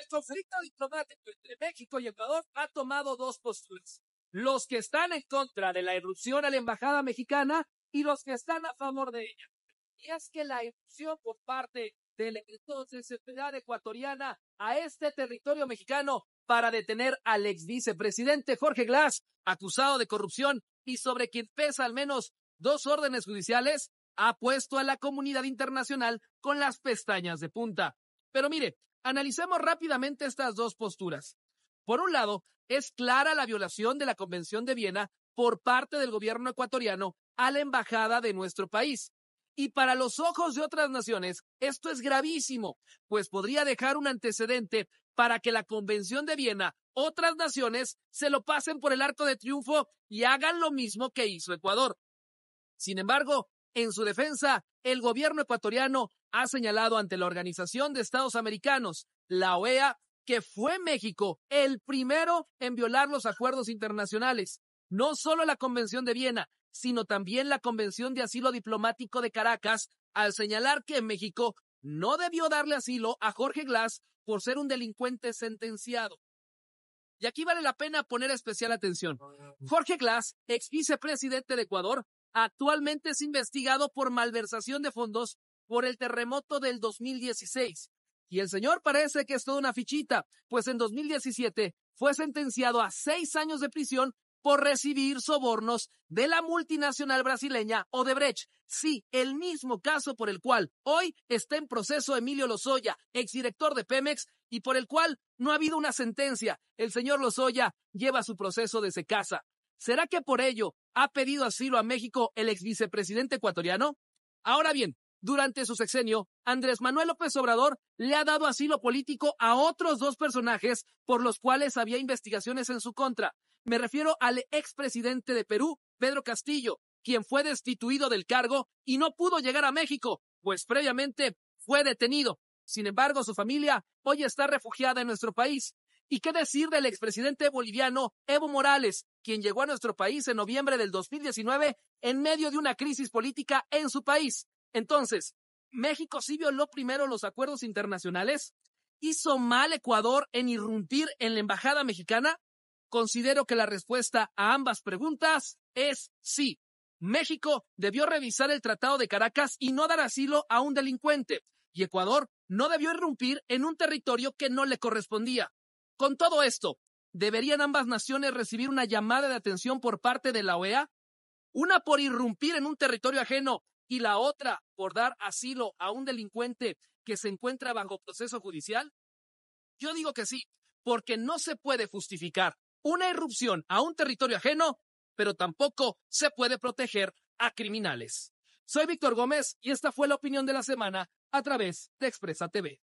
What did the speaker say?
El conflicto diplomático entre México y Ecuador ha tomado dos posturas. Los que están en contra de la irrupción a la embajada mexicana y los que están a favor de ella. Y es que la irrupción por parte de la entonces ecuatoriana a este territorio mexicano para detener al ex vicepresidente Jorge Glass, acusado de corrupción y sobre quien pesa al menos dos órdenes judiciales, ha puesto a la comunidad internacional con las pestañas de punta. Pero mire, Analicemos rápidamente estas dos posturas. Por un lado, es clara la violación de la Convención de Viena por parte del gobierno ecuatoriano a la embajada de nuestro país. Y para los ojos de otras naciones, esto es gravísimo, pues podría dejar un antecedente para que la Convención de Viena, otras naciones, se lo pasen por el arco de triunfo y hagan lo mismo que hizo Ecuador. Sin embargo, en su defensa, el gobierno ecuatoriano ha señalado ante la Organización de Estados Americanos, la OEA, que fue México el primero en violar los acuerdos internacionales, no solo la Convención de Viena, sino también la Convención de Asilo Diplomático de Caracas, al señalar que México no debió darle asilo a Jorge Glass por ser un delincuente sentenciado. Y aquí vale la pena poner especial atención. Jorge Glass, ex vicepresidente de Ecuador, Actualmente es investigado por malversación de fondos por el terremoto del 2016. Y el señor parece que es toda una fichita, pues en 2017 fue sentenciado a seis años de prisión por recibir sobornos de la multinacional brasileña Odebrecht. Sí, el mismo caso por el cual hoy está en proceso Emilio Lozoya, exdirector de Pemex, y por el cual no ha habido una sentencia. El señor Lozoya lleva su proceso desde casa. ¿Será que por ello ha pedido asilo a México el ex vicepresidente ecuatoriano? Ahora bien, durante su sexenio, Andrés Manuel López Obrador le ha dado asilo político a otros dos personajes por los cuales había investigaciones en su contra. Me refiero al expresidente de Perú, Pedro Castillo, quien fue destituido del cargo y no pudo llegar a México, pues previamente fue detenido. Sin embargo, su familia hoy está refugiada en nuestro país. ¿Y qué decir del expresidente boliviano Evo Morales, quien llegó a nuestro país en noviembre del 2019 en medio de una crisis política en su país? Entonces, ¿México sí violó primero los acuerdos internacionales? ¿Hizo mal Ecuador en irrumpir en la embajada mexicana? Considero que la respuesta a ambas preguntas es sí. México debió revisar el Tratado de Caracas y no dar asilo a un delincuente, y Ecuador no debió irrumpir en un territorio que no le correspondía. Con todo esto, ¿deberían ambas naciones recibir una llamada de atención por parte de la OEA? Una por irrumpir en un territorio ajeno y la otra por dar asilo a un delincuente que se encuentra bajo proceso judicial? Yo digo que sí, porque no se puede justificar una irrupción a un territorio ajeno, pero tampoco se puede proteger a criminales. Soy Víctor Gómez y esta fue la opinión de la semana a través de Expresa TV.